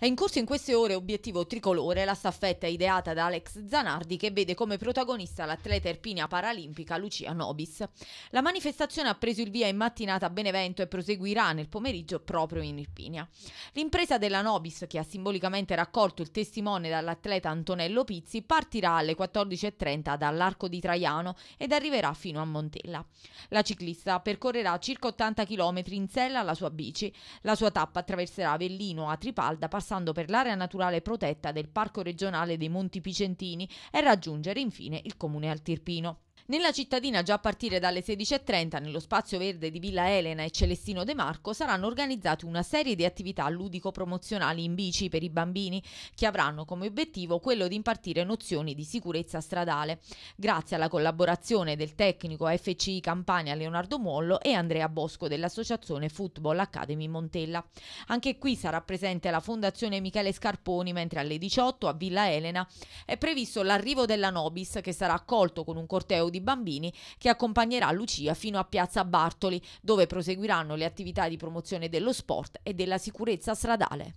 È in corso in queste ore obiettivo tricolore la staffetta ideata da Alex Zanardi che vede come protagonista l'atleta erpinia paralimpica Lucia Nobis. La manifestazione ha preso il via in mattinata a Benevento e proseguirà nel pomeriggio proprio in Irpinia. L'impresa della Nobis, che ha simbolicamente raccolto il testimone dall'atleta Antonello Pizzi, partirà alle 14.30 dall'Arco di Traiano ed arriverà fino a Montella. La ciclista percorrerà circa 80 km in sella alla sua bici. La sua tappa attraverserà Avellino, Atripalda, Passarella passando per l'area naturale protetta del Parco regionale dei Monti Picentini e raggiungere infine il comune altirpino. Nella cittadina già a partire dalle 16.30 nello spazio verde di Villa Elena e Celestino De Marco saranno organizzate una serie di attività ludico-promozionali in bici per i bambini che avranno come obiettivo quello di impartire nozioni di sicurezza stradale. Grazie alla collaborazione del tecnico FCI Campania Leonardo Mollo e Andrea Bosco dell'associazione Football Academy Montella. Anche qui sarà presente la Fondazione Michele Scarponi mentre alle 18 a Villa Elena è previsto l'arrivo della Nobis che sarà accolto con un corteo di di bambini che accompagnerà Lucia fino a Piazza Bartoli, dove proseguiranno le attività di promozione dello sport e della sicurezza stradale.